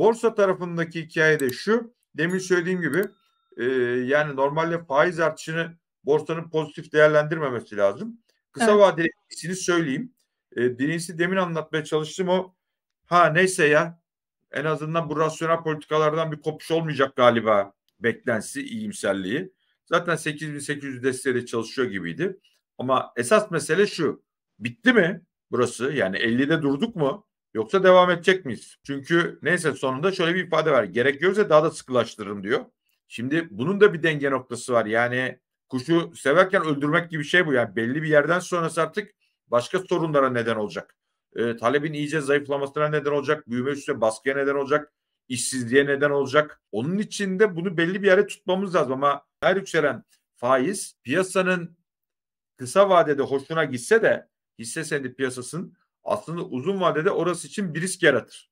Borsa tarafındaki hikaye de şu. Demin söylediğim gibi e, yani normalde faiz artışını borsanın pozitif değerlendirmemesi lazım. Kısa evet. vadeli etkisini söyleyeyim. E, birincisi demin anlatmaya çalıştım o ha neyse ya en azından bu rasyonel politikalardan bir kopuş olmayacak galiba beklentisi, iyimserliği. Zaten 8800 desteğiyle çalışıyor gibiydi. Ama esas mesele şu. Bitti mi burası? Yani 50'de durduk mu? Yoksa devam edecek miyiz? Çünkü neyse sonunda şöyle bir ifade var. Gerek görürse daha da sıkılaştırırım diyor. Şimdi bunun da bir denge noktası var. Yani kuşu severken öldürmek gibi şey bu. Yani belli bir yerden sonrası artık başka sorunlara neden olacak. E, talebin iyice zayıflamasına neden olacak. Büyüme üstüne baskıya neden olacak. işsizliğe neden olacak. Onun için de bunu belli bir yere tutmamız lazım ama her yükselen faiz piyasanın kısa vadede hoşuna gitse de hisse senedi piyasasının aslında uzun vadede orası için bir risk yaratır.